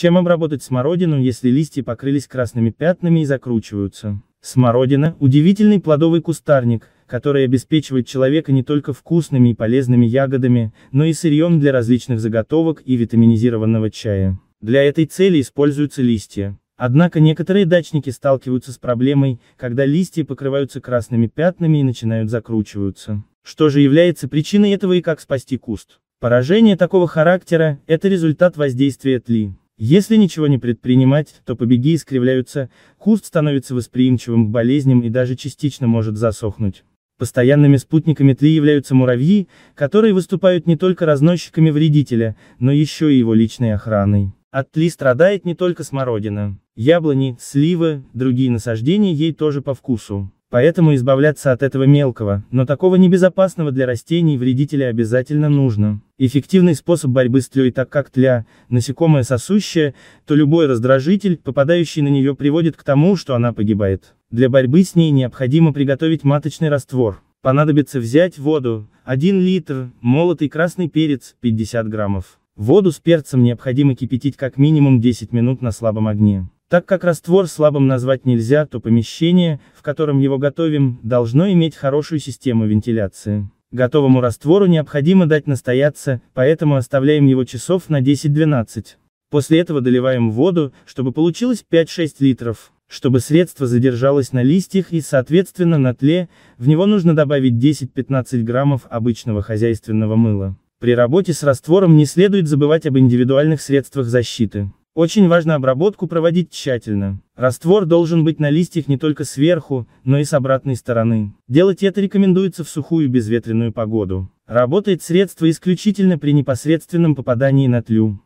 Чем обработать смородину, если листья покрылись красными пятнами и закручиваются? Смородина – удивительный плодовый кустарник, который обеспечивает человека не только вкусными и полезными ягодами, но и сырьем для различных заготовок и витаминизированного чая. Для этой цели используются листья. Однако некоторые дачники сталкиваются с проблемой, когда листья покрываются красными пятнами и начинают закручиваться. Что же является причиной этого и как спасти куст? Поражение такого характера – это результат воздействия тли. Если ничего не предпринимать, то побеги искривляются, куст становится восприимчивым к болезням и даже частично может засохнуть. Постоянными спутниками тли являются муравьи, которые выступают не только разносчиками вредителя, но еще и его личной охраной. От тли страдает не только смородина. Яблони, сливы, другие насаждения ей тоже по вкусу. Поэтому избавляться от этого мелкого, но такого небезопасного для растений вредителя обязательно нужно. Эффективный способ борьбы с тлей так как тля, насекомое сосущее, то любой раздражитель, попадающий на нее приводит к тому, что она погибает. Для борьбы с ней необходимо приготовить маточный раствор. Понадобится взять воду, 1 литр, молотый красный перец, 50 граммов. Воду с перцем необходимо кипятить как минимум 10 минут на слабом огне. Так как раствор слабым назвать нельзя, то помещение, в котором его готовим, должно иметь хорошую систему вентиляции. Готовому раствору необходимо дать настояться, поэтому оставляем его часов на 10-12. После этого доливаем воду, чтобы получилось 5-6 литров. Чтобы средство задержалось на листьях и, соответственно, на тле, в него нужно добавить 10-15 граммов обычного хозяйственного мыла. При работе с раствором не следует забывать об индивидуальных средствах защиты. Очень важно обработку проводить тщательно. Раствор должен быть на листьях не только сверху, но и с обратной стороны. Делать это рекомендуется в сухую и безветренную погоду. Работает средство исключительно при непосредственном попадании на тлю.